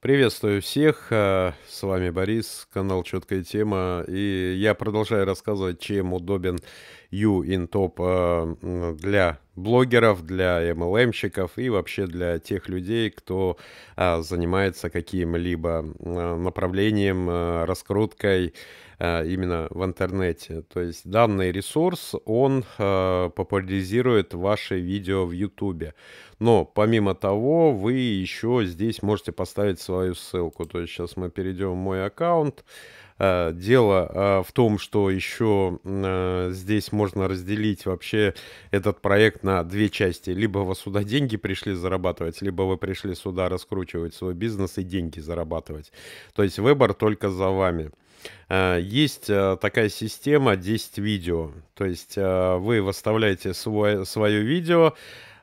Приветствую всех, э, с вами Борис, канал «Четкая тема», и я продолжаю рассказывать, чем удобен U-InTop э, для блогеров, для MLM-щиков и вообще для тех людей, кто а, занимается каким-либо а, направлением, а, раскруткой а, именно в интернете. То есть данный ресурс, он а, популяризирует ваши видео в YouTube. Но помимо того, вы еще здесь можете поставить свою ссылку. То есть сейчас мы перейдем в мой аккаунт. Э, дело а, в том, что еще э, здесь можно разделить вообще этот проект на две части. Либо вы сюда деньги пришли зарабатывать, либо вы пришли сюда раскручивать свой бизнес и деньги зарабатывать. То есть выбор только за вами. Э, есть такая система 10 видео. То есть вы выставляете свое свое видео,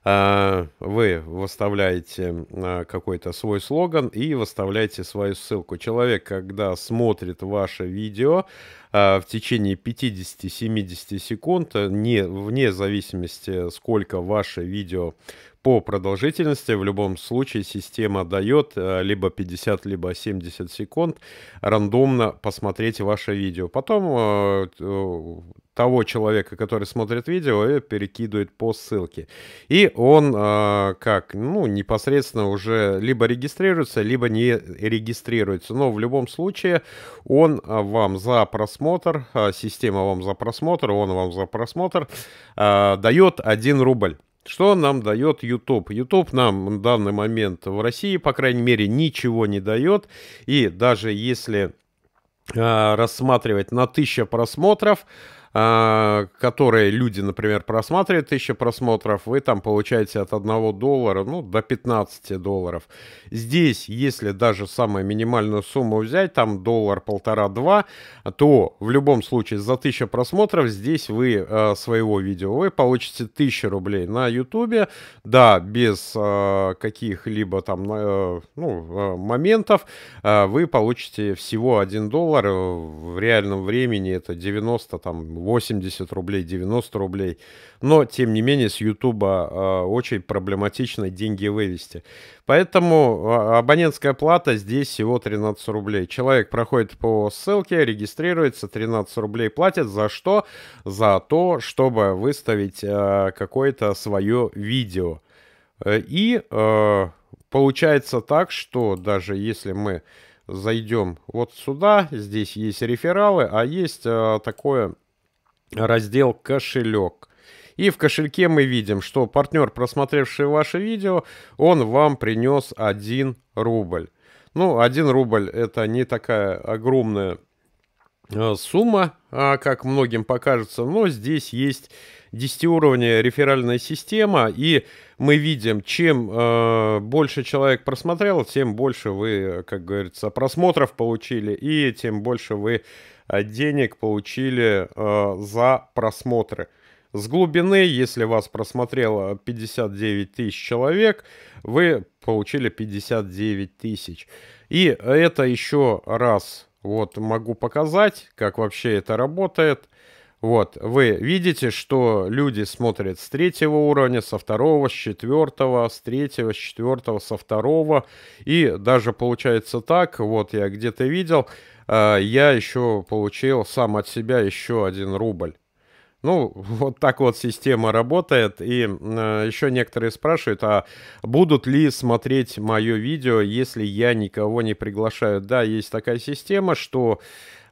Э, вы выставляете э, какой-то свой слоган и выставляете свою ссылку. Человек, когда смотрит ваше видео э, в течение 50-70 секунд, не, вне зависимости, сколько ваше видео по продолжительности в любом случае система дает э, либо 50, либо 70 секунд рандомно посмотреть ваше видео. Потом э, э, того человека, который смотрит видео, перекидывает по ссылке. И он как, ну, непосредственно уже либо регистрируется, либо не регистрируется. Но в любом случае он вам за просмотр, система вам за просмотр, он вам за просмотр дает 1 рубль. Что нам дает YouTube? YouTube нам в данный момент в России, по крайней мере, ничего не дает. И даже если э, рассматривать на 1000 просмотров, а, которые люди, например, просматривают 1000 просмотров, вы там получаете от 1 доллара ну, до 15 долларов. Здесь, если даже самую минимальную сумму взять, там доллар, полтора-два, то в любом случае за 1000 просмотров здесь вы а, своего видео вы получите 1000 рублей на YouTube, да, без а, каких-либо там э, ну, э, моментов, вы получите всего 1 доллар, в реальном времени это 90 там 80 рублей, 90 рублей. Но, тем не менее, с Ютуба а, очень проблематично деньги вывести. Поэтому а, абонентская плата здесь всего 13 рублей. Человек проходит по ссылке, регистрируется, 13 рублей платит. За что? За то, чтобы выставить а, какое-то свое видео. Э, и э, получается так, что даже если мы зайдем вот сюда, здесь есть рефералы, а есть э, такое раздел «Кошелек». И в кошельке мы видим, что партнер, просмотревший ваше видео, он вам принес 1 рубль. Ну, 1 рубль это не такая огромная э, сумма, а, как многим покажется, но здесь есть 10-уровня реферальная система, и мы видим, чем э, больше человек просмотрел, тем больше вы, как говорится, просмотров получили, и тем больше вы Э, денег получили э, за просмотры. С глубины, если вас просмотрело 59 тысяч человек, вы получили 59 тысяч. И это еще раз вот могу показать, как вообще это работает. Вот, вы видите, что люди смотрят с третьего уровня, со второго, с четвертого, с третьего, с четвертого, со второго. И даже получается так, вот я где-то видел, э, я еще получил сам от себя еще один рубль. Ну, вот так вот система работает. И э, еще некоторые спрашивают, а будут ли смотреть мое видео, если я никого не приглашаю? Да, есть такая система, что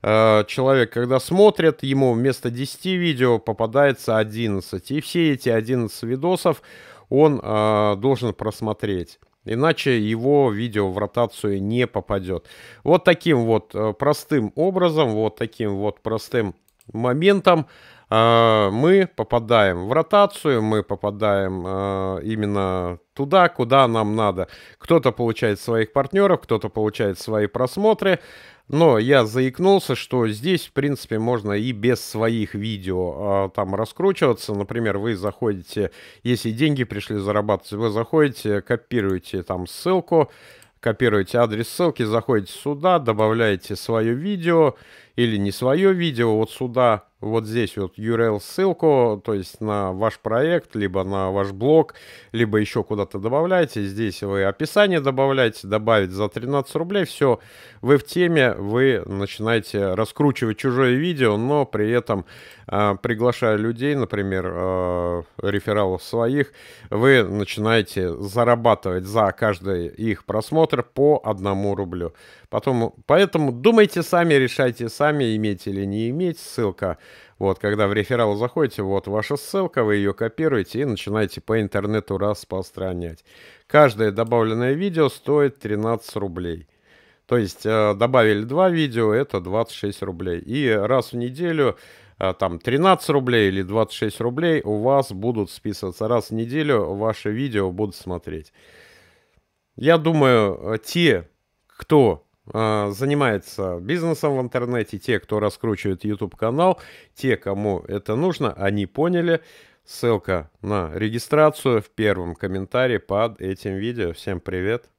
Э, человек, когда смотрит, ему вместо 10 видео попадается 11. И все эти 11 видосов он э, должен просмотреть. Иначе его видео в ротацию не попадет. Вот таким вот э, простым образом, вот таким вот простым моментом а, мы попадаем в ротацию, мы попадаем а, именно туда, куда нам надо. Кто-то получает своих партнеров, кто-то получает свои просмотры. Но я заикнулся, что здесь, в принципе, можно и без своих видео э, там раскручиваться. Например, вы заходите, если деньги пришли зарабатывать, вы заходите, копируете там ссылку, копируете адрес ссылки, заходите сюда, добавляете свое видео или не свое видео, вот сюда вот здесь вот URL-ссылку, то есть на ваш проект, либо на ваш блог, либо еще куда-то добавляете. Здесь вы описание добавляете, добавить за 13 рублей, все, вы в теме, вы начинаете раскручивать чужое видео, но при этом э, приглашая людей, например, э, рефералов своих, вы начинаете зарабатывать за каждый их просмотр по одному рублю. Потом, поэтому думайте сами, решайте сами, иметь или не иметь. Ссылка вот, когда в реферал заходите, вот ваша ссылка, вы ее копируете и начинаете по интернету распространять. Каждое добавленное видео стоит 13 рублей. То есть э, добавили два видео, это 26 рублей. И раз в неделю э, там 13 рублей или 26 рублей у вас будут списываться. Раз в неделю ваши видео будут смотреть. Я думаю, э, те, кто а, занимается бизнесом в интернете, те, кто раскручивает YouTube канал, те, кому это нужно, они поняли. Ссылка на регистрацию в первом комментарии под этим видео. Всем привет!